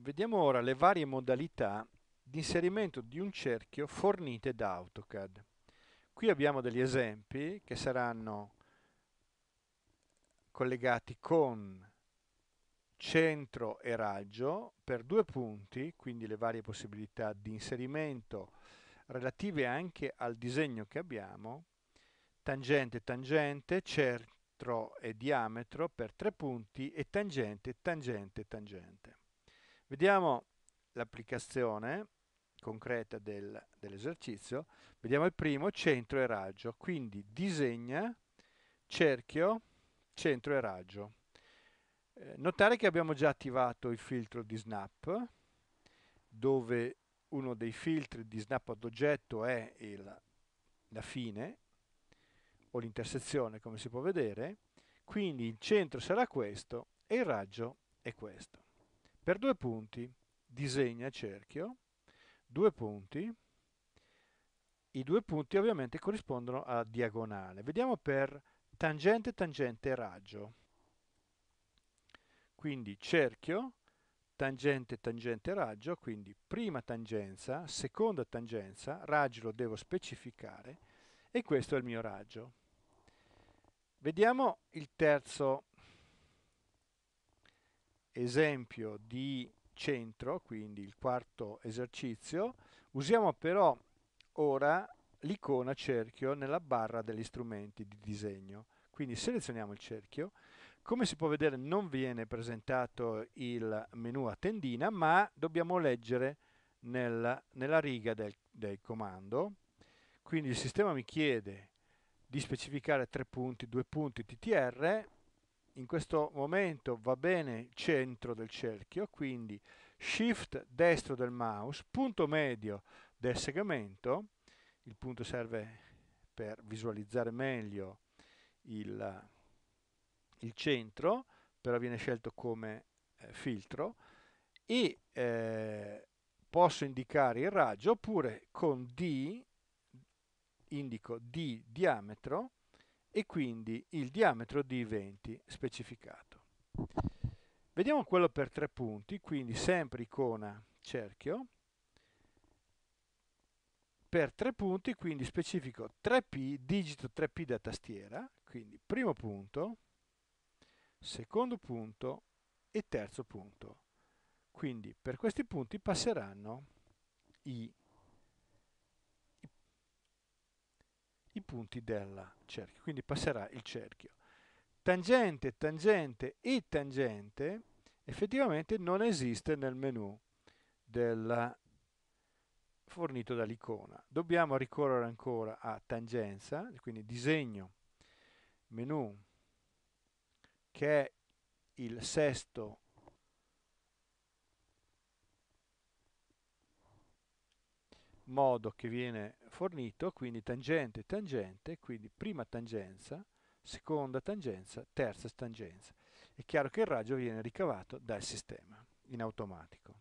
Vediamo ora le varie modalità di inserimento di un cerchio fornite da AutoCAD. Qui abbiamo degli esempi che saranno collegati con centro e raggio per due punti, quindi le varie possibilità di inserimento relative anche al disegno che abbiamo, tangente, tangente, centro e diametro per tre punti e tangente, tangente, tangente. Vediamo l'applicazione concreta del, dell'esercizio. Vediamo il primo, centro e raggio. Quindi disegna cerchio, centro e raggio. Eh, notare che abbiamo già attivato il filtro di snap, dove uno dei filtri di snap ad oggetto è il, la fine o l'intersezione, come si può vedere. Quindi il centro sarà questo e il raggio è questo. Per due punti disegna cerchio, due punti, i due punti ovviamente corrispondono a diagonale. Vediamo per tangente, tangente, raggio. Quindi cerchio, tangente, tangente, raggio, quindi prima tangenza, seconda tangenza, raggio lo devo specificare e questo è il mio raggio. Vediamo il terzo esempio di centro, quindi il quarto esercizio, usiamo però ora l'icona cerchio nella barra degli strumenti di disegno. Quindi selezioniamo il cerchio. Come si può vedere non viene presentato il menu a tendina, ma dobbiamo leggere nella, nella riga del, del comando. Quindi il sistema mi chiede di specificare tre punti, due punti TTR, in questo momento va bene il centro del cerchio, quindi shift destro del mouse, punto medio del segmento, il punto serve per visualizzare meglio il, il centro, però viene scelto come eh, filtro, e eh, posso indicare il raggio oppure con D indico D diametro e quindi il diametro di 20 specificato. Vediamo quello per tre punti, quindi sempre icona cerchio, per tre punti, quindi specifico 3P, digito 3P da tastiera, quindi primo punto, secondo punto e terzo punto. Quindi per questi punti passeranno i punti del cerchio, quindi passerà il cerchio. Tangente, tangente e tangente effettivamente non esiste nel menu del fornito dall'icona. Dobbiamo ricorrere ancora a tangenza, quindi disegno, menu, che è il sesto modo che viene fornito, quindi tangente, tangente, quindi prima tangenza, seconda tangenza, terza tangenza. È chiaro che il raggio viene ricavato dal sistema in automatico.